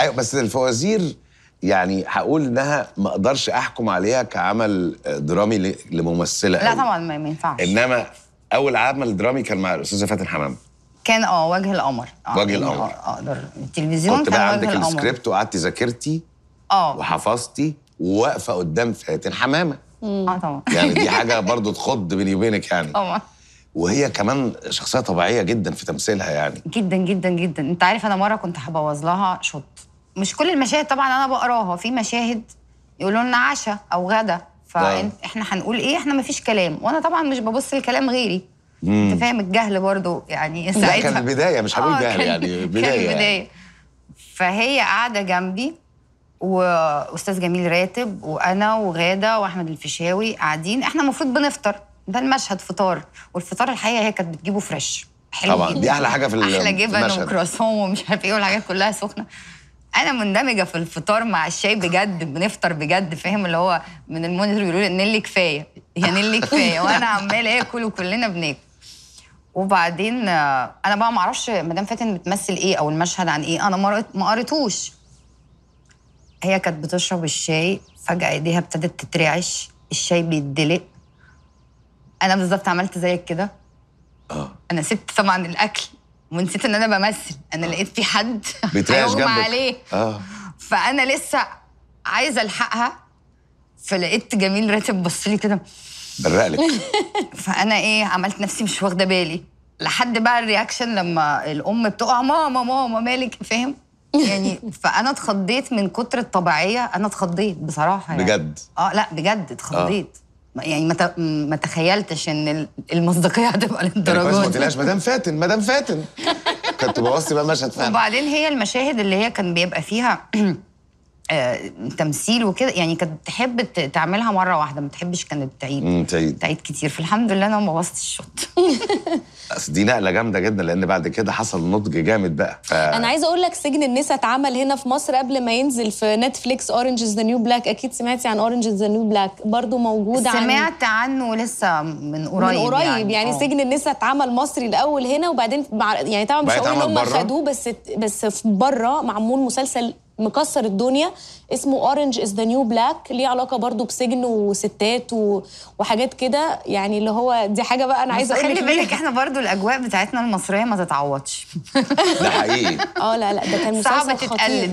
ايوه بس الفوازير يعني هقول انها ما اقدرش احكم عليها كعمل درامي لممثله لا طبعا ما ينفعش انما اول عمل درامي كان مع الاستاذه فاتن حمام كان اه وجه القمر آه وجه يعني القمر آه،, اه التلفزيون كنت بقى عندك السكريبت وقعدتي ذاكرتي اه وحفظتي وواقفه قدام فاتن حمامه اه طبعا يعني دي حاجه برضو تخض بيني وبينك يعني طبعا وهي كمان شخصيه طبيعيه جدا في تمثيلها يعني جدا جدا جدا انت عارف انا مره كنت هبوظ لها شوط مش كل المشاهد طبعا انا بقراها في مشاهد يقولوا لنا عشاء او غدا فاحنا آه. هنقول ايه احنا مفيش كلام وانا طبعا مش ببص لكلام غيري مم. انت فاهم الجهل برضو يعني ساعتها لا كان البدايه مش هقول آه، جهل يعني بدايه كان بدايه يعني. فهي قاعده جنبي واستاذ جميل راتب وانا وغاده واحمد الفيشاوي قاعدين احنا المفروض بنفطر ده المشهد فطار والفطار الحقيقه هي كانت بتجيبه فريش حلو طبعا دي احلى حاجه في المشهد احلى جبن وكراسون ومش عارف ايه والحاجات كلها سخنه انا مندمجه في الفطار مع الشاي بجد بنفطر بجد فاهم اللي هو من المونيتور بيقولوا لي نيلي كفايه يا نيلي كفايه وانا عمال اكل وكلنا بناكل وبعدين آه، انا بقى ما اعرفش مدام فاتن بتمثل ايه او المشهد عن ايه انا ما قريتوش هي كانت بتشرب الشاي فجاه ايديها ابتدت تترعش الشاي بيتدلق انا بالظبط عملت زيك كده اه انا سبت طبعا الاكل ونسيت ان انا بمثل انا آه. لقيت في حد بيترعش جنبك عليه اه فانا لسه عايزه الحقها فلقيت جميل راتب بص لي كده برقلك فانا ايه عملت نفسي مش واخده بالي لحد بقى الرياكشن لما الام بتقع ماما ماما مالك فاهم يعني فانا اتخضيت من كتر الطبيعيه انا اتخضيت بصراحه يعني. بجد اه لا بجد اتخضيت آه. يعني ما ما تخيلتش ان المصداقيه هتبقى يعني للدرجه دي ما قلتلهاش مدام فاتن مدام فاتن كنت بوصي بقى مشهد فعلا وبعدين هي المشاهد اللي هي كان بيبقى فيها آه، تمثيل وكده يعني كانت تحب تعملها مره واحده ما تحبش كانت تعيد تعيد تعيد كتير فالحمد لله انا ما بوظتش الشوط بس دي نقله جامده جدا لان بعد كده حصل نضج جامد بقى ف... انا عايزه اقول لك سجن النساء اتعمل هنا في مصر قبل ما ينزل في نتفليكس اورنج از ذا نيو بلاك اكيد سمعتي عن اورنج از ذا نيو بلاك برضه موجود عن سمعت عنه لسه من قريب من قريب يعني, يعني آه. سجن النساء اتعمل مصري الاول هنا وبعدين يعني طبعا مش هقول ان هم خدوه بس بس في بره معمول مسلسل مكسر الدنيا اسمه اورنج از ذا نيو بلاك ليه علاقه برضو بسجن وستات و... وحاجات كده يعني اللي هو دي حاجه بقى انا عايزه خلي بالك احنا برضو الاجواء بتاعتنا المصريه ما تتعوضش ده حقيقي اه لا لا ده كان مسلسل صعب تتقلد